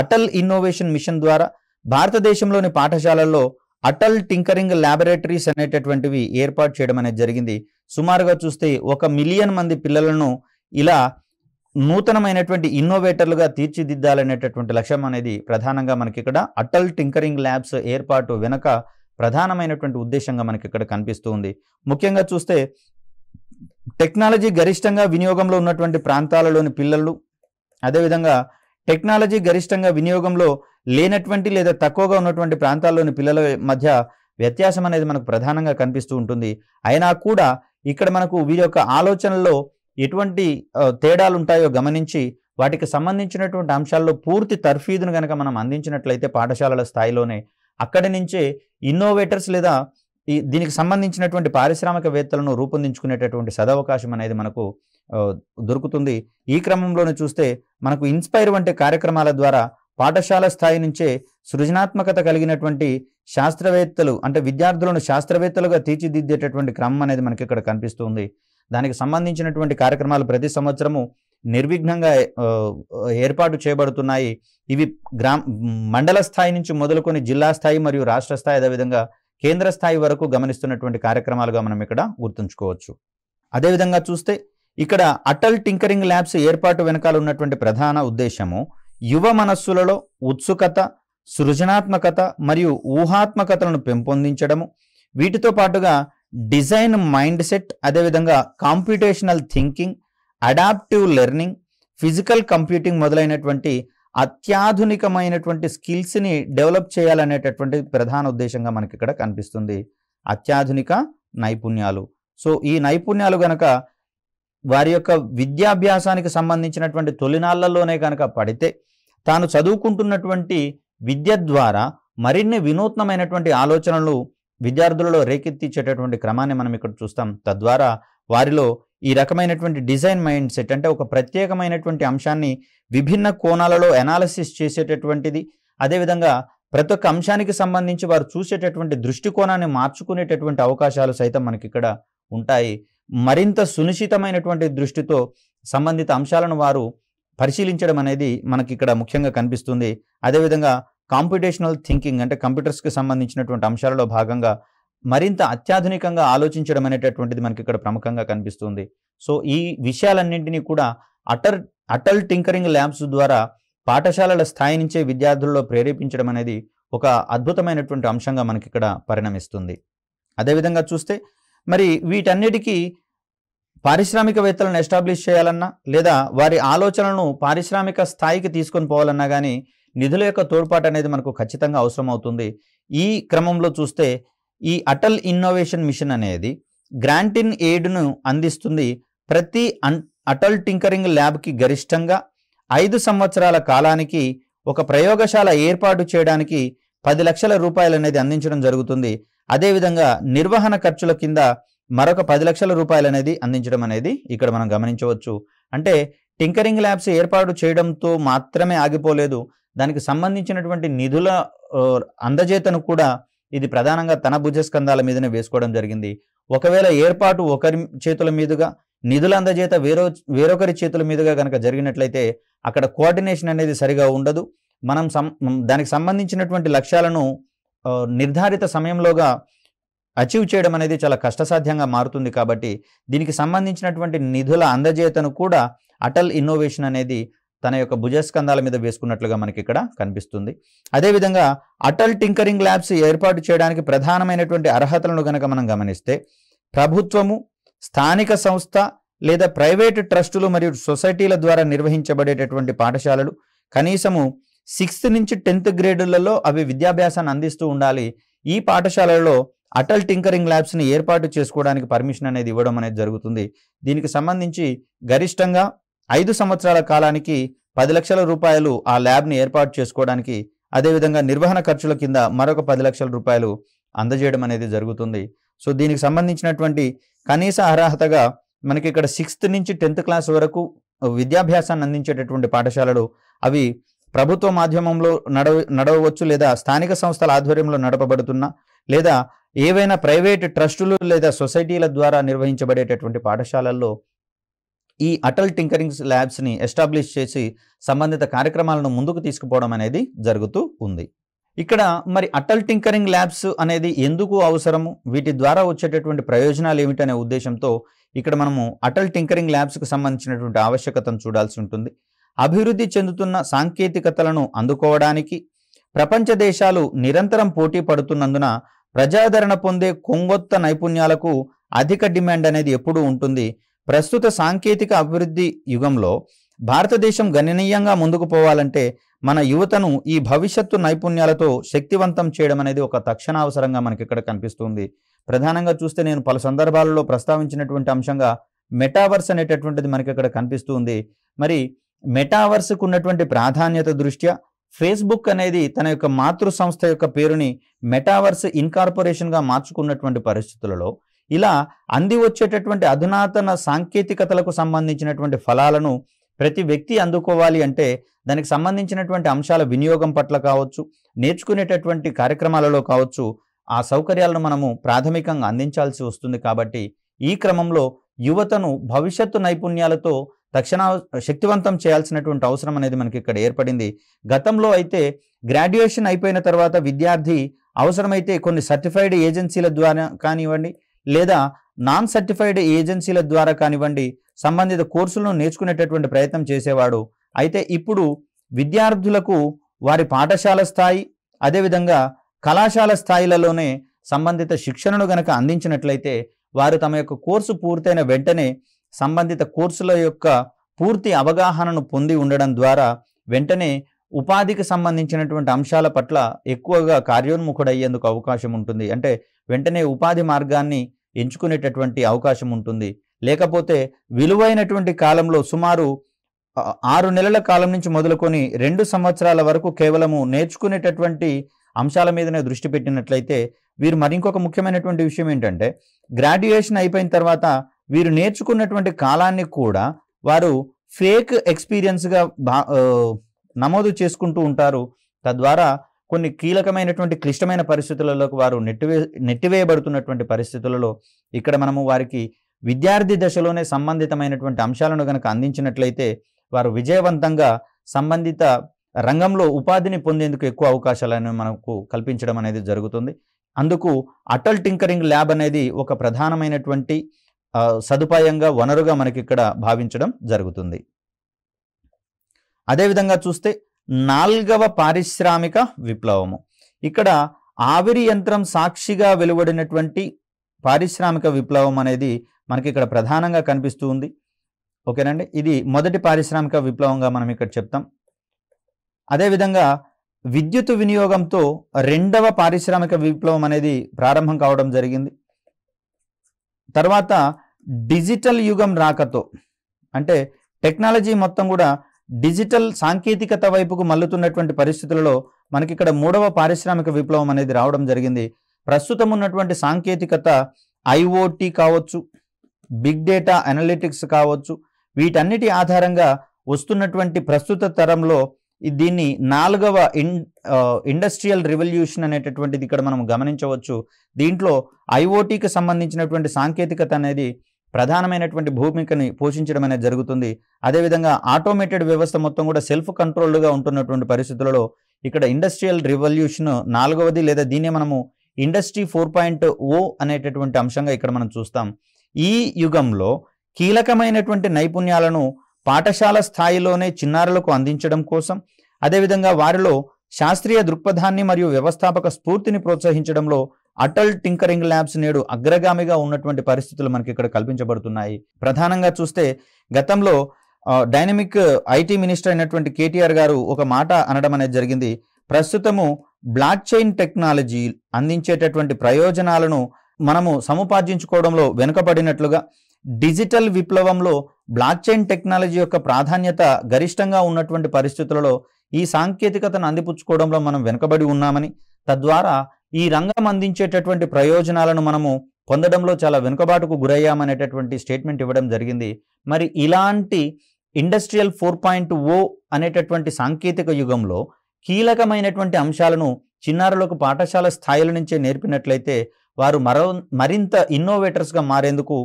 అటల్ ఇన్నోవేషన్ మిషన్ ద్వారా భారతదేశంలోని పాఠశాలల్లో అటల్ టింకరింగ్ ల్యాబొరేటరీస్ అనేటటువంటివి ఏర్పాటు చేయడం అనేది జరిగింది సుమారుగా చూస్తే ఒక మిలియన్ మంది పిల్లలను ఇలా నూతనమైనటువంటి ఇన్నోవేటర్లుగా తీర్చిదిద్దాలనేటటువంటి లక్ష్యం అనేది ప్రధానంగా మనకి ఇక్కడ అటల్ టింకరింగ్ ల్యాబ్స్ ఏర్పాటు వెనక ప్రధానమైనటువంటి ఉద్దేశంగా మనకి ఇక్కడ కనిపిస్తూ ఉంది ముఖ్యంగా చూస్తే టెక్నాలజీ గరిష్టంగా వినియోగంలో ఉన్నటువంటి ప్రాంతాలలోని పిల్లలు అదేవిధంగా టెక్నాలజీ గరిష్టంగా వినియోగంలో లేనటువంటి లేదా తక్కువగా ఉన్నటువంటి ప్రాంతాల్లోని పిల్లల మధ్య వ్యత్యాసం అనేది మనకు ప్రధానంగా కనిపిస్తూ ఉంటుంది అయినా కూడా ఇక్కడ మనకు వీరి యొక్క ఆలోచనలో ఎటువంటి తేడాలు ఉంటాయో గమనించి వాటికి సంబంధించినటువంటి అంశాల్లో పూర్తి తర్ఫీదును కనుక మనం అందించినట్లయితే పాఠశాలల స్థాయిలోనే అక్కడి నుంచే ఇన్నోవేటర్స్ లేదా ఈ దీనికి సంబంధించినటువంటి పారిశ్రామికవేత్తలను రూపొందించుకునేటటువంటి సదవకాశం అనేది మనకు దొరుకుతుంది ఈ క్రమంలోనే చూస్తే మనకు ఇన్స్పైర్ వంటి కార్యక్రమాల ద్వారా పాఠశాల స్థాయి నుంచే సృజనాత్మకత కలిగినటువంటి శాస్త్రవేత్తలు అంటే విద్యార్థులను శాస్త్రవేత్తలుగా తీర్చిదిద్దేటటువంటి క్రమం అనేది మనకి ఇక్కడ కనిపిస్తుంది దానికి సంబంధించినటువంటి కార్యక్రమాలు ప్రతి సంవత్సరము నిర్విఘ్నంగా ఏర్పాటు చేయబడుతున్నాయి ఇవి గ్రామ మండల స్థాయి నుంచి మొదలుకొని జిల్లా స్థాయి మరియు రాష్ట్ర స్థాయి అదేవిధంగా కేంద్ర స్థాయి వరకు గమనిస్తున్నటువంటి కార్యక్రమాలుగా మనం ఇక్కడ గుర్తుంచుకోవచ్చు అదేవిధంగా చూస్తే ఇక్కడ అటల్ టింకరింగ్ ల్యాబ్స్ ఏర్పాటు వెనకాల ఉన్నటువంటి ప్రధాన ఉద్దేశము యువ మనస్సులలో ఉత్సుకత సృజనాత్మకత మరియు ఊహాత్మకతలను పెంపొందించడము వీటితో పాటుగా డిజైన్ మైండ్ సెట్ అదేవిధంగా computational thinking adaptive learning physical computing మొదలైనటువంటి అత్యాధునికమైనటువంటి స్కిల్స్ని డెవలప్ చేయాలనేటటువంటి ప్రధాన ఉద్దేశంగా మనకి ఇక్కడ కనిపిస్తుంది అత్యాధునిక నైపుణ్యాలు సో ఈ నైపుణ్యాలు గనక వారి యొక్క విద్యాభ్యాసానికి సంబంధించినటువంటి తొలినాళ్లలోనే కనుక పడితే తాను చదువుకుంటున్నటువంటి విద్య ద్వారా మరిన్ని వినూత్నమైనటువంటి ఆలోచనలు విద్యార్థులలో రేకెత్తించేటటువంటి క్రమాన్ని మనం ఇక్కడ చూస్తాం తద్వారా వారిలో ఈ రకమైనటువంటి డిజైన్ మైండ్ సెట్ అంటే ఒక ప్రత్యేకమైనటువంటి అంశాన్ని విభిన్న కోణాలలో ఎనాలసిస్ చేసేటటువంటిది అదేవిధంగా ప్రతి ఒక్క అంశానికి సంబంధించి వారు చూసేటటువంటి దృష్టికోణాన్ని మార్చుకునేటటువంటి అవకాశాలు సైతం మనకి ఇక్కడ ఉంటాయి మరింత సునిశ్చితమైనటువంటి దృష్టితో సంబంధిత అంశాలను వారు పరిశీలించడం అనేది మనకి ఇక్కడ ముఖ్యంగా కనిపిస్తుంది అదేవిధంగా కాంపిటేషనల్ థింకింగ్ అంటే కంప్యూటర్స్కి సంబంధించినటువంటి అంశాలలో భాగంగా మరింత అత్యాధునికంగా ఆలోచించడం అనేటటువంటిది మనకి ఇక్కడ ప్రముఖంగా కనిపిస్తుంది సో ఈ విషయాలన్నింటినీ కూడా అటర్ అటల్ టింకరింగ్ ల్యాబ్స్ ద్వారా పాఠశాలల స్థాయి నుంచే విద్యార్థుల్లో ప్రేరేపించడం అనేది ఒక అద్భుతమైనటువంటి అంశంగా మనకి ఇక్కడ పరిణమిస్తుంది అదేవిధంగా చూస్తే మరి వీటన్నిటికీ పారిశ్రామికవేత్తలను ఎస్టాబ్లిష్ చేయాలన్నా లేదా వారి ఆలోచనలను పారిశ్రామిక స్థాయికి తీసుకొని పోవాలన్నా కానీ నిధుల యొక్క తోడ్పాటు అనేది మనకు ఖచ్చితంగా అవసరం అవుతుంది ఈ క్రమంలో చూస్తే ఈ అటల్ ఇన్నోవేషన్ మిషన్ అనేది గ్రాంట్ ఇన్ ఎయిడ్ను అందిస్తుంది ప్రతి అటల్ టింకరింగ్ ల్యాబ్కి గరిష్టంగా ఐదు సంవత్సరాల కాలానికి ఒక ప్రయోగశాల ఏర్పాటు చేయడానికి పది లక్షల రూపాయలు అనేది అందించడం జరుగుతుంది అదేవిధంగా నిర్వహణ ఖర్చుల కింద మరొక పది లక్షల రూపాయలు అనేది అందించడం అనేది ఇక్కడ మనం గమనించవచ్చు అంటే టింకరింగ్ ల్యాబ్స్ ఏర్పాటు చేయడంతో మాత్రమే ఆగిపోలేదు దానికి సంబంధించినటువంటి నిధుల అందజేతను కూడా ఇది ప్రధానంగా తన భుజస్కంధాల మీదనే వేసుకోవడం జరిగింది ఒకవేళ ఏర్పాటు ఒకరి చేతుల మీదుగా నిధుల అందజేత వేరో వేరొకరి చేతుల మీదుగా కనుక జరిగినట్లయితే అక్కడ కోఆర్డినేషన్ అనేది సరిగా ఉండదు మనం దానికి సంబంధించినటువంటి లక్ష్యాలను నిర్ధారిత సమయంలోగా అచీవ్ చేయడం అనేది చాలా కష్టసాధ్యంగా మారుతుంది కాబట్టి దీనికి సంబంధించినటువంటి నిధుల అందజేతను కూడా అటల్ ఇన్నోవేషన్ అనేది తన యొక్క భుజస్కంధాల మీద వేసుకున్నట్లుగా మనకి ఇక్కడ కనిపిస్తుంది అదేవిధంగా అటల్ టింకరింగ్ ల్యాబ్స్ ఏర్పాటు చేయడానికి ప్రధానమైనటువంటి అర్హతలను గనక మనం గమనిస్తే ప్రభుత్వము స్థానిక సంస్థ లేదా ప్రైవేటు ట్రస్టులు మరియు సొసైటీల ద్వారా నిర్వహించబడేటటువంటి పాఠశాలలు కనీసము సిక్స్త్ నుంచి టెన్త్ గ్రేడులలో అవి విద్యాభ్యాసాన్ని అందిస్తూ ఉండాలి ఈ పాఠశాలలో అటల్ టింకరింగ్ ల్యాబ్స్ని ఏర్పాటు చేసుకోవడానికి పర్మిషన్ అనేది ఇవ్వడం అనేది జరుగుతుంది దీనికి సంబంధించి గరిష్టంగా ఐదు సంవత్సరాల కాలానికి పది లక్షల రూపాయలు ఆ ల్యాబ్ని ఏర్పాటు చేసుకోవడానికి అదేవిధంగా నిర్వహణ ఖర్చుల కింద మరొక పది లక్షల రూపాయలు అందజేయడం అనేది జరుగుతుంది సో దీనికి సంబంధించినటువంటి కనీస అర్హతగా మనకి ఇక్కడ సిక్స్త్ నుంచి టెన్త్ క్లాస్ వరకు విద్యాభ్యాసాన్ని అందించేటటువంటి పాఠశాలలు అవి ప్రభుత్వ మాధ్యమంలో నడవ నడవవచ్చు లేదా స్థానిక సంస్థల ఆధ్వర్యంలో నడపబడుతున్న లేదా ఏవైనా ప్రైవేట్ ట్రస్టులు లేదా సొసైటీల ద్వారా నిర్వహించబడేటటువంటి పాఠశాలల్లో ఈ అటల్ టింకరింగ్ ల్యాబ్స్ని ఎస్టాబ్లిష్ చేసి సంబంధిత కార్యక్రమాలను ముందుకు తీసుకుపోవడం అనేది జరుగుతూ ఉంది ఇక్కడ మరి అటల్ టింకరింగ్ ల్యాబ్స్ అనేది ఎందుకు అవసరము వీటి ద్వారా వచ్చేటటువంటి ప్రయోజనాలు ఏమిటనే ఉద్దేశంతో ఇక్కడ మనము అటల్ టింకరింగ్ ల్యాబ్స్కు సంబంధించినటువంటి ఆవశ్యకతను చూడాల్సి ఉంటుంది అభివృద్ధి చెందుతున్న సాంకేతికతలను అందుకోవడానికి ప్రపంచ దేశాలు నిరంతరం పోటీ పడుతున్నందున ప్రజాదరణ పొందే కొంగొత్త నైపుణ్యాలకు అధిక డిమాండ్ అనేది ఎప్పుడూ ఉంటుంది ప్రస్తుత సాంకేతిక అభివృద్ధి యుగంలో భారతదేశం గణనీయంగా ముందుకు పోవాలంటే మన యువతను ఈ భవిష్యత్తు నైపుణ్యాలతో శక్తివంతం చేయడం అనేది ఒక తక్షణ అవసరంగా మనకి ఇక్కడ కనిపిస్తుంది ప్రధానంగా చూస్తే నేను పలు సందర్భాలలో ప్రస్తావించినటువంటి అంశంగా మెటావర్స్ అనేటటువంటిది మనకి ఇక్కడ కనిపిస్తుంది మరి మెటావర్స్కు ఉన్నటువంటి ప్రాధాన్యత దృష్ట్యా ఫేస్బుక్ అనేది తన యొక్క మాతృ సంస్థ యొక్క పేరుని మెటావర్స్ ఇన్కార్పొరేషన్గా మార్చుకున్నటువంటి పరిస్థితులలో ఇలా అంది వచ్చేటటువంటి అధునాతన సాంకేతికతలకు సంబంధించినటువంటి ఫలాలను ప్రతి వ్యక్తి అందుకోవాలి అంటే దానికి సంబంధించినటువంటి అంశాల వినియోగం పట్ల కావచ్చు నేర్చుకునేటటువంటి కార్యక్రమాలలో కావచ్చు ఆ సౌకర్యాలను మనము ప్రాథమికంగా అందించాల్సి వస్తుంది కాబట్టి ఈ క్రమంలో యువతను భవిష్యత్తు నైపుణ్యాలతో తక్షణ శక్తివంతం చేయాల్సినటువంటి అవసరం అనేది మనకి ఇక్కడ ఏర్పడింది గతంలో అయితే గ్రాడ్యుయేషన్ అయిపోయిన తర్వాత విద్యార్థి అవసరమైతే కొన్ని సర్టిఫైడ్ ఏజెన్సీల ద్వారా కానివ్వండి లేదా నాన్ సర్టిఫైడ్ ఏజెన్సీల ద్వారా కానివ్వండి సంబంధిత కోర్సులను నేర్చుకునేటటువంటి ప్రయత్నం చేసేవాడు అయితే ఇప్పుడు విద్యార్థులకు వారి పాఠశాల స్థాయి అదేవిధంగా కళాశాల స్థాయిలలోనే సంబంధిత శిక్షణను గనక అందించినట్లయితే వారు తమ యొక్క కోర్సు పూర్తయిన వెంటనే సంబంధిత కోర్సుల యొక్క పూర్తి అవగాహనను పొంది ఉండడం ద్వారా వెంటనే ఉపాధికి సంబంధించినటువంటి అంశాల పట్ల ఎక్కువగా కార్యోన్ముఖుడయ్యేందుకు అవకాశం ఉంటుంది అంటే వెంటనే ఉపాధి మార్గాన్ని ఎంచుకునేటటువంటి అవకాశం ఉంటుంది లేకపోతే విలువైనటువంటి కాలంలో సుమారు ఆరు నెలల కాలం నుంచి మొదలుకొని రెండు సంవత్సరాల వరకు కేవలము నేర్చుకునేటటువంటి అంశాల మీదనే దృష్టి పెట్టినట్లయితే వీరు మరింకొక ముఖ్యమైనటువంటి విషయం ఏంటంటే గ్రాడ్యుయేషన్ అయిపోయిన తర్వాత వీరు నేర్చుకున్నటువంటి కాలాన్ని కూడా వారు ఫేక్ ఎక్స్పీరియన్స్గా బా నమోదు చేసుకుంటూ ఉంటారు తద్వారా కొన్ని కీలకమైనటువంటి క్లిష్టమైన పరిస్థితులలోకి వారు నెట్టివే నెట్టివేయబడుతున్నటువంటి పరిస్థితులలో ఇక్కడ మనము వారికి విద్యార్థి దశలోనే సంబంధితమైనటువంటి అంశాలను కనుక అందించినట్లయితే వారు విజయవంతంగా సంబంధిత రంగంలో ఉపాధిని పొందేందుకు ఎక్కువ అవకాశాలను మనకు కల్పించడం అనేది జరుగుతుంది అందుకు అటల్ టింకరింగ్ ల్యాబ్ అనేది ఒక ప్రధానమైనటువంటి సదుపాయంగా వనరుగా మనకి ఇక్కడ భావించడం జరుగుతుంది అదేవిధంగా చూస్తే నాల్గవ పారిశ్రామిక విప్లవము ఇక్కడ ఆవిరి యంత్రం సాక్షిగా వెలువడినటువంటి పారిశ్రామిక విప్లవం అనేది మనకి ఇక్కడ ప్రధానంగా కనిపిస్తూ ఉంది ఓకేనండి ఇది మొదటి పారిశ్రామిక విప్లవంగా మనం ఇక్కడ చెప్తాం అదేవిధంగా విద్యుత్ వినియోగంతో రెండవ పారిశ్రామిక విప్లవం అనేది ప్రారంభం కావడం జరిగింది తర్వాత డిజిటల్ యుగం రాకతో అంటే టెక్నాలజీ మొత్తం కూడా డిజిటల్ సాంకేతికత వైపుకు మల్లుతున్నటువంటి పరిస్థితులలో మనకి ఇక్కడ మూడవ పారిశ్రామిక విప్లవం అనేది రావడం జరిగింది ప్రస్తుతం ఉన్నటువంటి సాంకేతికత ఐఓటీ కావచ్చు బిగ్ డేటా అనలిటిక్స్ కావచ్చు వీటన్నిటి ఆధారంగా వస్తున్నటువంటి ప్రస్తుత తరంలో దీన్ని నాలుగవ ఇన్ ఇండస్ట్రియల్ రివల్యూషన్ అనేటటువంటిది ఇక్కడ మనం గమనించవచ్చు దీంట్లో ఐఓటీకి సంబంధించినటువంటి సాంకేతికత అనేది ప్రధానమైనటువంటి భూమికని పోషించడం అనేది జరుగుతుంది అదేవిధంగా ఆటోమేటెడ్ వ్యవస్థ మొత్తం కూడా సెల్ఫ్ కంట్రోల్డ్గా ఉంటున్నటువంటి పరిస్థితులలో ఇక్కడ ఇండస్ట్రియల్ రివల్యూషన్ నాలుగవది లేదా దీన్నే మనము ఇండస్ట్రీ ఫోర్ పాయింట్ ఓ అనేటటువంటి అంశంగా ఇక్కడ మనం చూస్తాం ఈ యుగంలో కీలకమైనటువంటి నైపుణ్యాలను పాఠశాల స్థాయిలోనే చిన్నారులకు అందించడం కోసం అదేవిధంగా వారిలో శాస్త్రీయ దృక్పథాన్ని మరియు వ్యవస్థాపక స్ఫూర్తిని ప్రోత్సహించడంలో అటల్ టింకరింగ్ ల్యాబ్స్ నేడు అగ్రగామిగా ఉన్నటువంటి పరిస్థితులు మనకి ఇక్కడ కల్పించబడుతున్నాయి ప్రధానంగా చూస్తే గతంలో డైనమిక్ ఐటీ మినిస్టర్ అయినటువంటి కేటీఆర్ గారు ఒక మాట అనడం అనేది జరిగింది ప్రస్తుతము బ్లాక్ చైన్ టెక్నాలజీ అందించేటటువంటి ప్రయోజనాలను మనము సముపార్జించుకోవడంలో వెనుకబడినట్లుగా డిజిటల్ విప్లవంలో బ్లాక్ చైన్ టెక్నాలజీ యొక్క ప్రాధాన్యత గరిష్టంగా ఉన్నటువంటి పరిస్థితులలో ఈ సాంకేతికతను అందిపుచ్చుకోవడంలో మనం వెనుకబడి ఉన్నామని తద్వారా ఈ రంగం అందించేటటువంటి ప్రయోజనాలను మనము పొందడంలో చాలా వెనుకబాటుకు గురయ్యామనేటటువంటి స్టేట్మెంట్ ఇవ్వడం జరిగింది మరి ఇలాంటి ఇండస్ట్రియల్ ఫోర్ పాయింట్ ఓ అనేటటువంటి సాంకేతిక యుగంలో కీలకమైనటువంటి అంశాలను చిన్నారులకు పాఠశాల స్థాయిల నుంచే నేర్పినట్లయితే వారు మరో మరింత ఇన్నోవేటర్స్గా మారేందుకు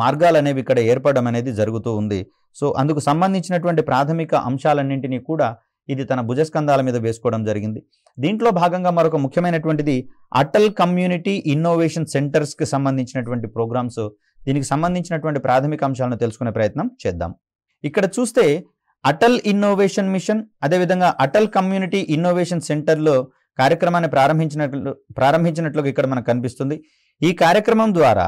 మార్గాలు అనేవి ఇక్కడ ఏర్పడడం అనేది జరుగుతూ ఉంది సో అందుకు సంబంధించినటువంటి ప్రాథమిక అంశాలన్నింటినీ కూడా ఇది తన భుజస్కంధాల మీద వేసుకోవడం జరిగింది దీంట్లో భాగంగా మరొక ముఖ్యమైనటువంటిది అటల్ కమ్యూనిటీ ఇన్నోవేషన్ సెంటర్స్కి సంబంధించినటువంటి ప్రోగ్రామ్స్ దీనికి సంబంధించినటువంటి ప్రాథమిక అంశాలను తెలుసుకునే ప్రయత్నం చేద్దాం ఇక్కడ చూస్తే అటల్ ఇన్నోవేషన్ మిషన్ అదేవిధంగా అటల్ కమ్యూనిటీ ఇన్నోవేషన్ సెంటర్లో కార్యక్రమాన్ని ప్రారంభించినట్లు ప్రారంభించినట్లుగా ఇక్కడ మనకు కనిపిస్తుంది ఈ కార్యక్రమం ద్వారా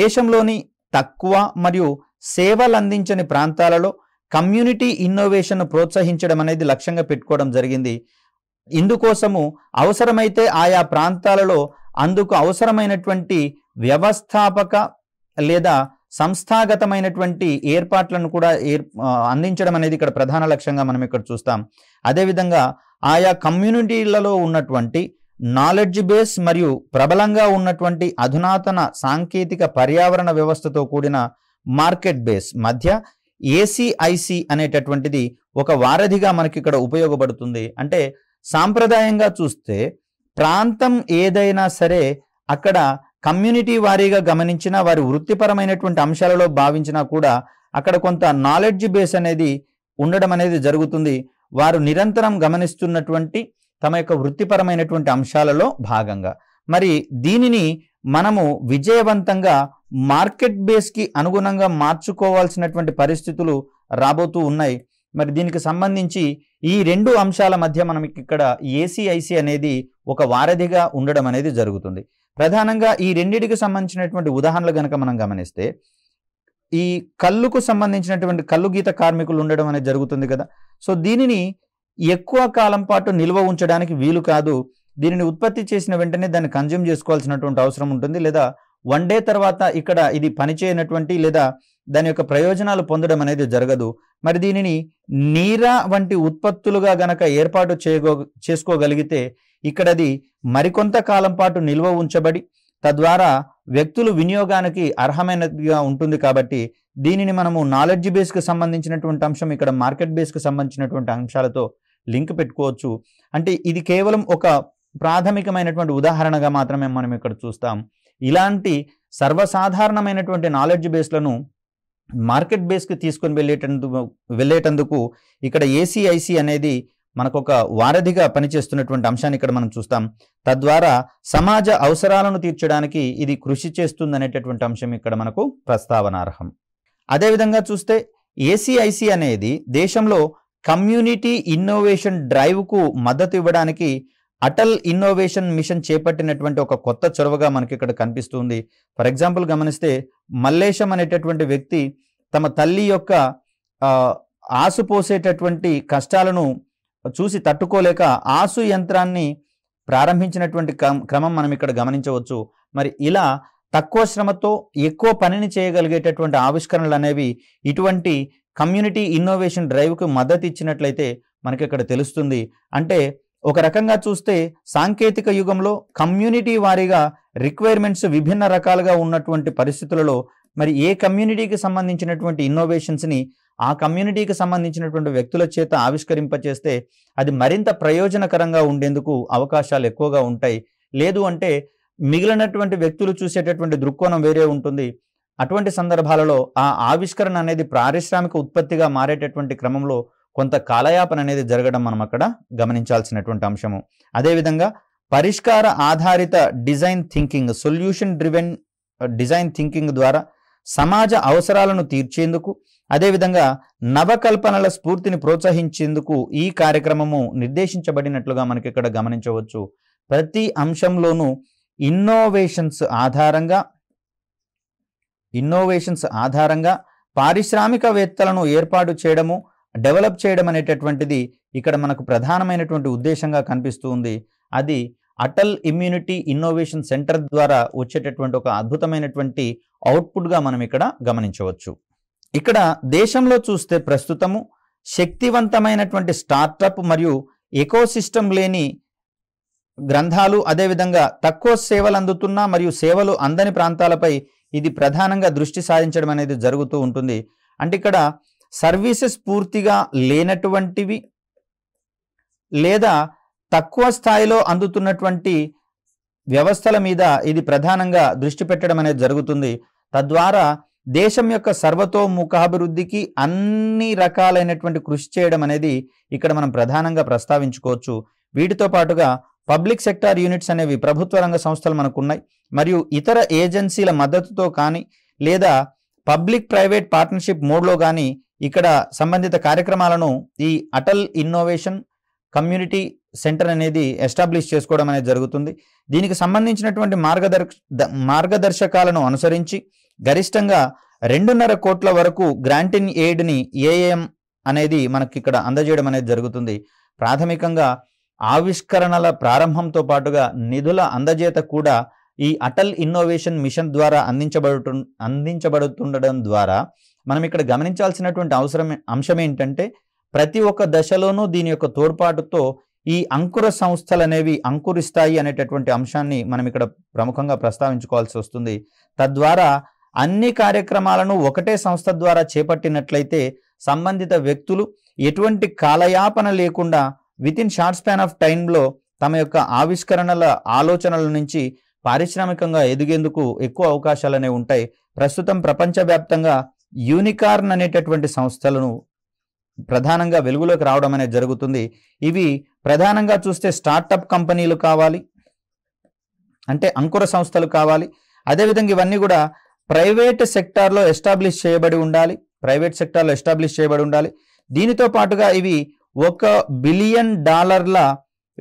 దేశంలోని తక్కువ మరియు సేవలు అందించని ప్రాంతాలలో కమ్యూనిటీ ఇన్నోవేషన్ ప్రోత్సహించడం అనేది లక్ష్యంగా పెట్టుకోవడం జరిగింది ఇందుకోసము అవసరమైతే ఆయా ప్రాంతాలలో అందుకు అవసరమైనటువంటి వ్యవస్థాపక లేదా సంస్థాగతమైనటువంటి ఏర్పాట్లను కూడా ఏర్ అందించడం అనేది ఇక్కడ ప్రధాన లక్ష్యంగా మనం ఇక్కడ చూస్తాం అదేవిధంగా ఆయా కమ్యూనిటీలలో ఉన్నటువంటి నాలెడ్జ్ బేస్ మరియు ప్రబలంగా ఉన్నటువంటి అధునాతన సాంకేతిక పర్యావరణ వ్యవస్థతో కూడిన మార్కెట్ బేస్ మధ్య ఏసీఐసి అనేటటువంటిది ఒక వారధిగా మనకి ఇక్కడ ఉపయోగపడుతుంది అంటే సాంప్రదాయంగా చూస్తే ప్రాంతం ఏదైనా సరే అక్కడ కమ్యూనిటీ వారీగా గమనించిన వారి వృత్తిపరమైనటువంటి అంశాలలో భావించినా కూడా అక్కడ కొంత నాలెడ్జ్ బేస్ అనేది ఉండడం అనేది జరుగుతుంది వారు నిరంతరం గమనిస్తున్నటువంటి తమ యొక్క వృత్తిపరమైనటువంటి అంశాలలో భాగంగా మరి దీనిని మనము విజయవంతంగా మార్కెట్ బేస్కి అనుగుణంగా మార్చుకోవాల్సినటువంటి పరిస్థితులు రాబోతూ ఉన్నాయి మరి దీనికి సంబంధించి ఈ రెండు అంశాల మధ్య మనం ఇక్కడ ఏసీఐసి అనేది ఒక వారధిగా ఉండడం అనేది జరుగుతుంది ప్రధానంగా ఈ రెండింటికి సంబంధించినటువంటి ఉదాహరణలు కనుక మనం గమనిస్తే ఈ కళ్ళుకు సంబంధించినటువంటి కళ్ళు గీత కార్మికులు ఉండడం అనేది జరుగుతుంది కదా సో దీనిని ఎక్కువ కాలం పాటు నిల్వ ఉంచడానికి వీలు కాదు దీనిని ఉత్పత్తి చేసిన వెంటనే దాన్ని కన్జ్యూమ్ చేసుకోవాల్సినటువంటి అవసరం ఉంటుంది లేదా వన్ డే తర్వాత ఇక్కడ ఇది పనిచేయనటువంటి లేదా దాని యొక్క ప్రయోజనాలు పొందడం అనేది జరగదు మరి దీనిని నీరా వంటి ఉత్పత్తులుగా గనక ఏర్పాటు చేయగో చేసుకోగలిగితే ఇక్కడది మరికొంత కాలం పాటు నిల్వ ఉంచబడి తద్వారా వ్యక్తులు వినియోగానికి అర్హమైనదిగా ఉంటుంది కాబట్టి దీనిని మనము నాలెడ్జ్ బేస్కి సంబంధించినటువంటి అంశం ఇక్కడ మార్కెట్ బేస్కి సంబంధించినటువంటి అంశాలతో లింక్ పెట్టుకోవచ్చు అంటే ఇది కేవలం ఒక ప్రాథమికమైనటువంటి ఉదాహరణగా మాత్రమే మనం ఇక్కడ చూస్తాం ఇలాంటి సర్వసాధారణమైనటువంటి నాలెడ్జ్ బేస్లను మార్కెట్ బేస్కి తీసుకొని వెళ్ళేటందుకు వెళ్ళేటందుకు ఇక్కడ ఏసీఐసి అనేది మనకు ఒక వారధిగా పనిచేస్తున్నటువంటి అంశాన్ని ఇక్కడ మనం చూస్తాం తద్వారా సమాజ అవసరాలను తీర్చడానికి ఇది కృషి చేస్తుందనేటటువంటి అంశం ఇక్కడ మనకు ప్రస్తావనార్హం అదేవిధంగా చూస్తే ఏసీఐసి అనేది దేశంలో కమ్యూనిటీ ఇన్నోవేషన్ డ్రైవ్కు మద్దతు ఇవ్వడానికి అటల్ ఇన్నోవేషన్ మిషన్ చేపట్టినటువంటి ఒక కొత్త చొరవగా మనకి ఇక్కడ కనిపిస్తుంది ఫర్ ఎగ్జాంపుల్ గమనిస్తే మల్లేశం అనేటటువంటి వ్యక్తి తమ తల్లి యొక్క ఆసుపోసేటటువంటి కష్టాలను చూసి తట్టుకోలేక ఆసు యంత్రాన్ని ప్రారంభించినటువంటి క్రమం మనం ఇక్కడ గమనించవచ్చు మరి ఇలా తక్కువ శ్రమతో ఎక్కువ పనిని చేయగలిగేటటువంటి ఆవిష్కరణలు అనేవి ఇటువంటి కమ్యూనిటీ ఇన్నోవేషన్ డ్రైవ్కు మద్దతు ఇచ్చినట్లయితే మనకి ఇక్కడ తెలుస్తుంది అంటే ఒక రకంగా చూస్తే సాంకేతిక యుగంలో కమ్యూనిటీ వారీగా రిక్వైర్మెంట్స్ విభిన్న రకాలుగా ఉన్నటువంటి పరిస్థితులలో మరి ఏ కమ్యూనిటీకి సంబంధించినటువంటి ఇన్నోవేషన్స్ని ఆ కమ్యూనిటీకి సంబంధించినటువంటి వ్యక్తుల చేత ఆవిష్కరింపచేస్తే అది మరింత ప్రయోజనకరంగా ఉండేందుకు అవకాశాలు ఎక్కువగా ఉంటాయి లేదు అంటే మిగిలినటువంటి వ్యక్తులు చూసేటటువంటి దృక్కోణం వేరే ఉంటుంది అటువంటి సందర్భాలలో ఆ ఆవిష్కరణ అనేది పారిశ్రామిక ఉత్పత్తిగా మారేటటువంటి క్రమంలో కొంత కాలయాపన అనేది జరగడం మనం అక్కడ గమనించాల్సినటువంటి అంశము అదేవిధంగా పరిష్కార ఆధారిత design thinking solution driven design thinking ద్వారా సమాజ అవసరాలను తీర్చేందుకు అదేవిధంగా నవకల్పనల స్ఫూర్తిని ప్రోత్సహించేందుకు ఈ కార్యక్రమము నిర్దేశించబడినట్లుగా మనకి ఇక్కడ గమనించవచ్చు ప్రతి అంశంలోనూ ఇన్నోవేషన్స్ ఆధారంగా ఇన్నోవేషన్స్ ఆధారంగా పారిశ్రామికవేత్తలను ఏర్పాటు చేయడము డెవలప్ చేయడం అనేటటువంటిది ఇక్కడ మనకు ప్రధానమైనటువంటి ఉద్దేశంగా కనిపిస్తూ ఉంది అది అటల్ ఇమ్యూనిటీ ఇన్నోవేషన్ సెంటర్ ద్వారా వచ్చేటటువంటి ఒక అద్భుతమైనటువంటి అవుట్పుట్గా మనం ఇక్కడ గమనించవచ్చు ఇక్కడ దేశంలో చూస్తే ప్రస్తుతము శక్తివంతమైనటువంటి స్టార్టప్ మరియు ఎకోసిస్టమ్ లేని గ్రంథాలు అదేవిధంగా తక్కువ సేవలు అందుతున్న మరియు సేవలు అందని ప్రాంతాలపై ఇది ప్రధానంగా దృష్టి సారించడం అనేది జరుగుతూ ఉంటుంది అంటే ఇక్కడ సర్వీసెస్ పూర్తిగా లేనటువంటివి లేదా తక్కువ స్థాయిలో అందుతున్నటువంటి వ్యవస్థల మీద ఇది ప్రధానంగా దృష్టి పెట్టడం అనేది జరుగుతుంది తద్వారా దేశం యొక్క సర్వతోముఖాభివృద్ధికి అన్ని రకాలైనటువంటి కృషి చేయడం అనేది ఇక్కడ మనం ప్రధానంగా ప్రస్తావించుకోవచ్చు వీటితో పాటుగా పబ్లిక్ సెక్టార్ యూనిట్స్ అనేవి ప్రభుత్వ రంగ సంస్థలు మనకున్నాయి మరియు ఇతర ఏజెన్సీల మద్దతుతో కానీ లేదా పబ్లిక్ ప్రైవేట్ పార్ట్నర్షిప్ మోడ్లో కానీ ఇక్కడ సంబంధిత కార్యక్రమాలను ఈ అటల్ ఇన్నోవేషన్ కమ్యూనిటీ సెంటర్ అనేది ఎస్టాబ్లిష్ చేసుకోవడం అనేది జరుగుతుంది దీనికి సంబంధించినటువంటి మార్గదర్ మార్గదర్శకాలను అనుసరించి గరిష్టంగా రెండున్నర కోట్ల వరకు గ్రాంట్ ఇన్ ఎయిడ్ని ఏఎం అనేది మనకి ఇక్కడ అందజేయడం అనేది జరుగుతుంది ప్రాథమికంగా ఆవిష్కరణల ప్రారంభంతో పాటుగా నిధుల అందజేత కూడా ఈ అటల్ ఇన్నోవేషన్ మిషన్ ద్వారా అందించబడు అందించబడుతుండడం ద్వారా మనం ఇక్కడ గమనించాల్సినటువంటి అవసరం అంశం ఏంటంటే ప్రతి ఒక్క దశలోనూ దీని యొక్క తోడ్పాటుతో ఈ అంకుర సంస్థలు అనేవి అంకురిస్తాయి అనేటటువంటి అంశాన్ని మనం ఇక్కడ ప్రముఖంగా ప్రస్తావించుకోవాల్సి వస్తుంది తద్వారా అన్ని కార్యక్రమాలను ఒకటే సంస్థ ద్వారా చేపట్టినట్లయితే సంబంధిత వ్యక్తులు ఎటువంటి కాలయాపన లేకుండా వితిన్ షార్ట్ స్పాన్ ఆఫ్ టైంలో తమ యొక్క ఆవిష్కరణల ఆలోచనల నుంచి పారిశ్రామికంగా ఎదిగేందుకు ఎక్కువ అవకాశాలనే ఉంటాయి ప్రస్తుతం ప్రపంచవ్యాప్తంగా యూనికార్న్ అనేటటువంటి సంస్థలను ప్రధానంగా వెలుగులోకి రావడం అనేది జరుగుతుంది ఇవి ప్రధానంగా చూస్తే స్టార్టప్ కంపెనీలు కావాలి అంటే అంకుర సంస్థలు కావాలి అదేవిధంగా ఇవన్నీ కూడా ప్రైవేట్ సెక్టార్లో ఎస్టాబ్లిష్ చేయబడి ఉండాలి ప్రైవేట్ సెక్టార్లో ఎస్టాబ్లిష్ చేయబడి ఉండాలి దీనితో పాటుగా ఇవి ఒక బిలియన్ డాలర్ల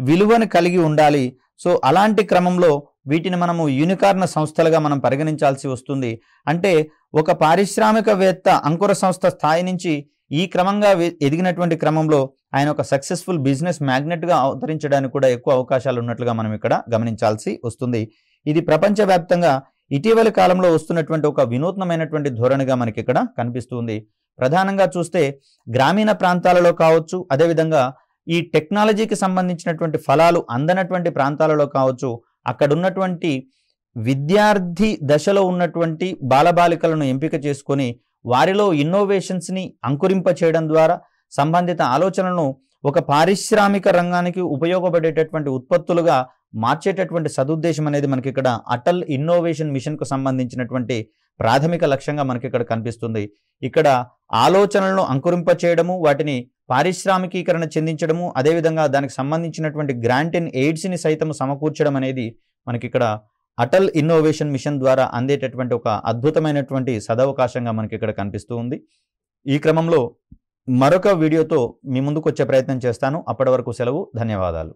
విలువను కలిగి ఉండాలి సో అలాంటి క్రమంలో వీటిని మనము యూనికార్న్ సంస్థలుగా మనం పరిగణించాల్సి వస్తుంది అంటే ఒక పారిశ్రామికవేత్త అంకుర సంస్థ స్థాయి నుంచి ఈ క్రమంగా ఎదిగినటువంటి క్రమంలో ఆయన ఒక సక్సెస్ఫుల్ బిజినెస్ మ్యాగ్నెట్గా అవతరించడానికి కూడా ఎక్కువ అవకాశాలు ఉన్నట్లుగా మనం ఇక్కడ గమనించాల్సి వస్తుంది ఇది ప్రపంచవ్యాప్తంగా ఇటీవలి కాలంలో వస్తున్నటువంటి ఒక వినూత్నమైనటువంటి ధోరణిగా మనకి ఇక్కడ కనిపిస్తుంది ప్రధానంగా చూస్తే గ్రామీణ ప్రాంతాలలో కావచ్చు అదేవిధంగా ఈ టెక్నాలజీకి సంబంధించినటువంటి ఫలాలు అందనటువంటి ప్రాంతాలలో కావచ్చు అక్కడ ఉన్నటువంటి విద్యార్థి దశలో ఉన్నటువంటి బాలబాలికలను ఎంపిక చేసుకొని వారిలో ఇన్నోవేషన్స్ని అంకురింప చేయడం ద్వారా సంబంధిత ఆలోచనలను ఒక పారిశ్రామిక రంగానికి ఉపయోగపడేటటువంటి ఉత్పత్తులుగా మార్చేటటువంటి సదుద్దేశం అనేది మనకి ఇక్కడ అటల్ ఇన్నోవేషన్ మిషన్కు సంబంధించినటువంటి ప్రాథమిక లక్ష్యంగా మనకి ఇక్కడ కనిపిస్తుంది ఇక్కడ ఆలోచనలను అంకురింపచేయడము వాటిని పారిశ్రామికీకరణ చెందించడము అదేవిధంగా దానికి సంబంధించినటువంటి గ్రాంట్ ఇన్ ఎయిడ్స్ని సైతం సమకూర్చడం అనేది మనకి ఇక్కడ అటల్ ఇన్నోవేషన్ మిషన్ ద్వారా అందేటటువంటి ఒక అద్భుతమైనటువంటి సదవకాశంగా మనకి ఇక్కడ కనిపిస్తూ ఉంది ఈ క్రమంలో మరొక వీడియోతో మీ ముందుకు వచ్చే ప్రయత్నం చేస్తాను అప్పటి వరకు సెలవు ధన్యవాదాలు